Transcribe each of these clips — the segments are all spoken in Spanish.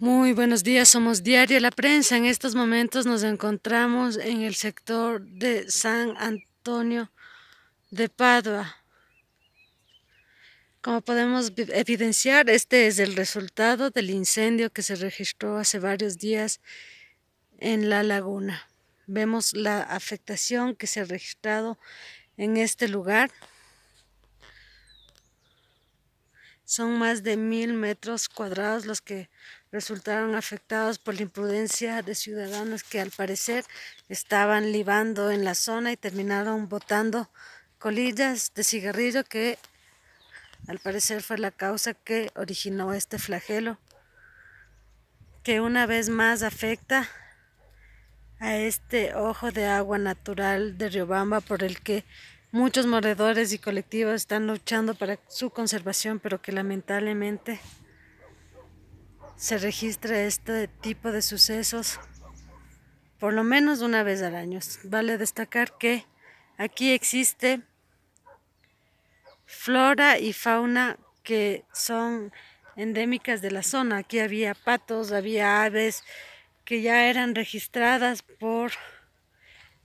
Muy buenos días, somos Diario La Prensa. En estos momentos nos encontramos en el sector de San Antonio de Padua. Como podemos evidenciar, este es el resultado del incendio que se registró hace varios días en la laguna. Vemos la afectación que se ha registrado en este lugar. Son más de mil metros cuadrados los que resultaron afectados por la imprudencia de ciudadanos que al parecer estaban libando en la zona y terminaron botando colillas de cigarrillo que al parecer fue la causa que originó este flagelo que una vez más afecta a este ojo de agua natural de Riobamba por el que muchos moradores y colectivos están luchando para su conservación pero que lamentablemente se registra este tipo de sucesos por lo menos una vez al año. Vale destacar que aquí existe flora y fauna que son endémicas de la zona. Aquí había patos, había aves que ya eran registradas por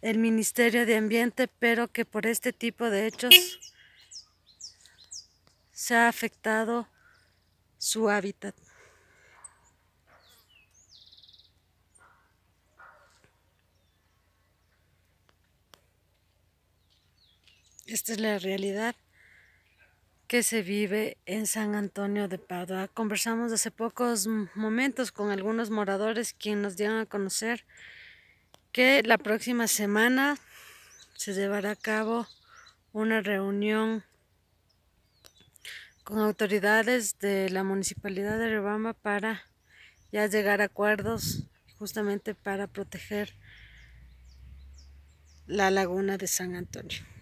el Ministerio de Ambiente, pero que por este tipo de hechos se ha afectado su hábitat. Esta es la realidad que se vive en San Antonio de Padua. Conversamos hace pocos momentos con algunos moradores quienes nos dieron a conocer que la próxima semana se llevará a cabo una reunión con autoridades de la municipalidad de Rebamba para ya llegar a acuerdos justamente para proteger la laguna de San Antonio.